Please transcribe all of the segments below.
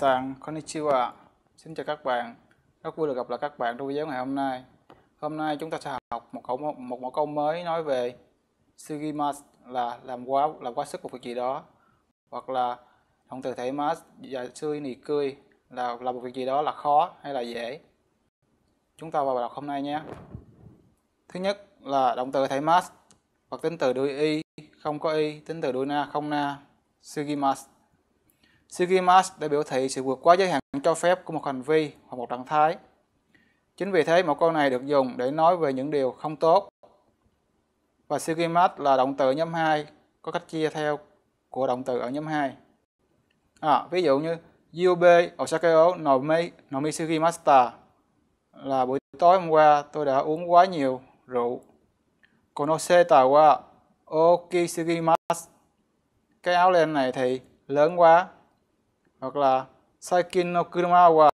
Sàng Konnichiwa Xin chào các bạn Rất vui được gặp lại các bạn trong video ngày hôm nay Hôm nay chúng ta sẽ học một khẩu một, một mẫu câu mới nói về Sugimas là làm quá làm quá sức một việc gì đó hoặc là động từ thể mas và sui nì cười là làm một việc gì đó là khó hay là dễ Chúng ta vào bài học hôm nay nhé Thứ nhất là động từ thể mas hoặc tính từ đuôi y không có y tính từ đuôi na không na Sugimas Schemask để biểu thị sự vượt quá giới hạn cho phép của một hành vi hoặc một trạng thái. Chính vì thế một câu này được dùng để nói về những điều không tốt. Và Schemask là động từ nhóm 2 có cách chia theo của động từ ở nhóm 2. À, ví dụ như Yube Osakeo Nomi Nomi Sugimasta là buổi tối hôm qua tôi đã uống quá nhiều rượu. Konose wa Okisugimasu Cái áo len này thì lớn quá hoặc là sai saikin no kuruma wa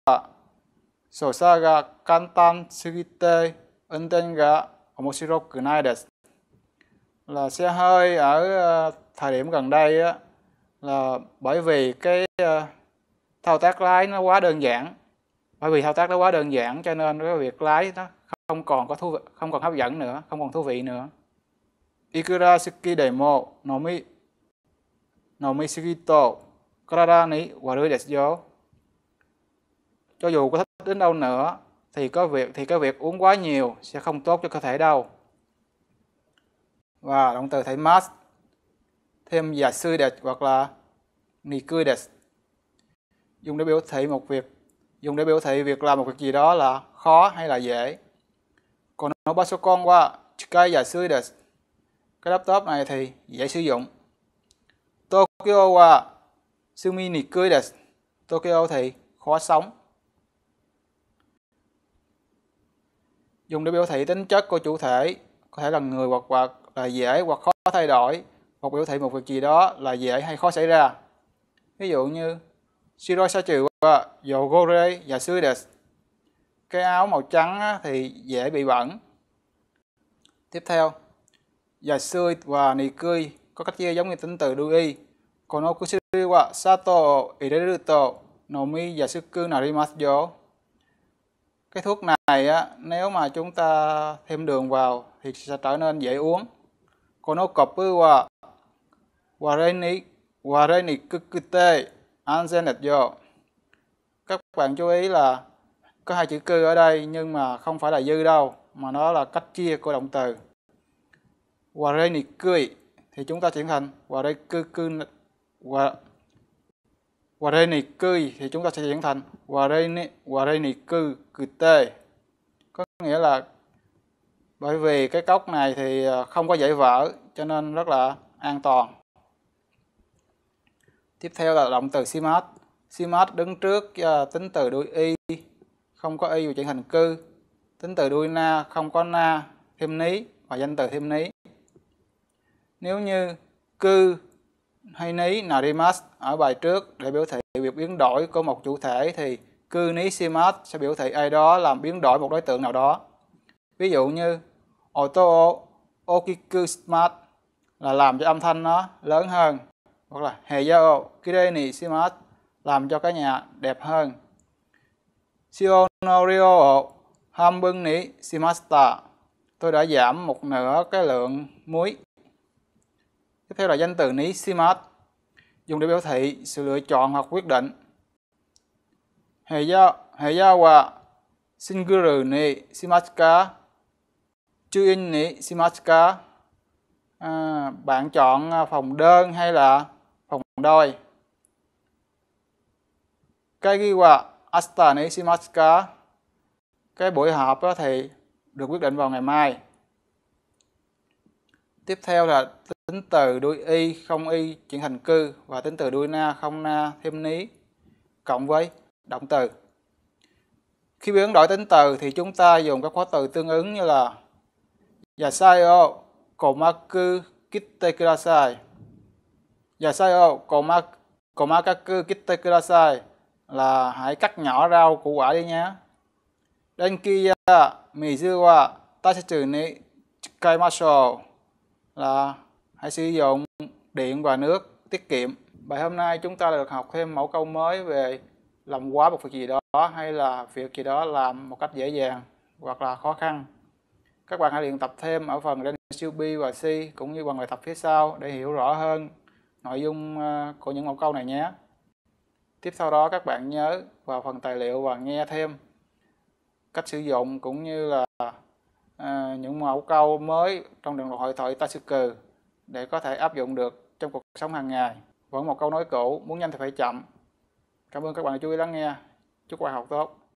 sosa ga kantan sugite unten ga omoshiroku nai desu là xe hơi ở ờ, thời điểm gần đây á, là bởi vì cái ờ, thao tác lái nó quá đơn giản bởi vì thao tác nó quá đơn giản cho nên cái việc lái nó không còn có thú vị, không còn hấp dẫn nữa không còn thú vị nữa Ikura Suki Demo Nomi Nomi Sugito Karada ni waru desu Cho dù có thích đến đâu nữa thì có việc thì cái việc uống quá nhiều sẽ không tốt cho cơ thể đâu. Và động từ thấy mas thêm giả sư đẹp hoặc là ni cư đẹp dùng để biểu thị một việc dùng để biểu thị việc làm một việc gì đó là khó hay là dễ còn nó ba số con qua cái giả sư đẹp cái laptop này thì dễ sử dụng Tokyo qua mi Sumi Nikkoida Tokyo thì khó sống. Dùng để biểu thị tính chất của chủ thể, có thể là người hoặc vật là dễ hoặc khó thay đổi, hoặc biểu thị một việc gì đó là dễ hay khó xảy ra. Ví dụ như sa trừ và dầu Yogore và Suides. Cái áo màu trắng thì dễ bị bẩn. Tiếp theo, và xưa và nì cươi có cách chia giống như tính từ đuôi y この薬は砂糖を入れると飲みやすくなりますよ。Cái thuốc này á, nếu mà chúng ta thêm đường vào thì sẽ trở nên dễ uống. Kono kopu wa wareni wareni kukute yo Các bạn chú ý là có hai chữ cư ở đây nhưng mà không phải là dư đâu mà nó là cách chia của động từ. Wareni kui thì chúng ta chuyển thành wareni kukute và và đây này cư thì chúng ta sẽ chuyển thành và đây này và đây này cư cư tê có nghĩa là bởi vì cái cốc này thì ờ, không có dễ vỡ cho nên rất là an toàn tiếp theo là động từ smart smart đứng trước ờ, tính từ đuôi y không có y và chuyển thành cư tính từ đuôi na không có na thêm ní và danh từ thêm ní nếu như cư hay ní narimas ở bài trước để biểu thị việc biến đổi của một chủ thể thì cư ní simas sẽ biểu thị ai đó làm biến đổi một đối tượng nào đó. Ví dụ như oto okikusmat là làm cho âm thanh nó lớn hơn hoặc là heyao kireni simas làm cho cái nhà đẹp hơn. Sionorio hambung ni simasta tôi đã giảm một nửa cái lượng muối Tiếp theo là danh từ ní CMOS, dùng để biểu thị sự lựa chọn hoặc quyết định. Hệ do hệ do và Singuru ni Shimashika in ni Shimashika à, Bạn chọn à, phòng đơn hay là phòng đôi Cái ghi qua Asta ni Shimashika Cái buổi họp thì được quyết định vào ngày mai Tiếp theo là tính từ đuôi y không y chuyển thành cư và tính từ đuôi na không na thêm ní cộng với động từ. Khi biến đổi tính từ thì chúng ta dùng các khóa từ tương ứng như là Yasayo komaku kitte kudasai. Yasayo komaku komakaku kitte kudasai là hãy cắt nhỏ rau củ quả đi nhé. Denkiya mizu wa tashichu ni chikaimashou là Hãy sử dụng điện và nước tiết kiệm. Bài hôm nay chúng ta được học thêm mẫu câu mới về làm quá một việc gì đó hay là việc gì đó làm một cách dễ dàng hoặc là khó khăn. Các bạn hãy luyện tập thêm ở phần siêu B và C cũng như bằng bài tập phía sau để hiểu rõ hơn nội dung ờ, của những mẫu câu này nhé. Tiếp sau đó các bạn nhớ vào phần tài liệu và nghe thêm cách sử dụng cũng như là à, những mẫu câu mới trong đường hội thoại Tasuku để có thể áp dụng được trong cuộc sống hàng ngày. Vẫn một câu nói cũ, muốn nhanh thì phải chậm. Cảm ơn các bạn đã chú ý lắng nghe. Chúc bài học tốt.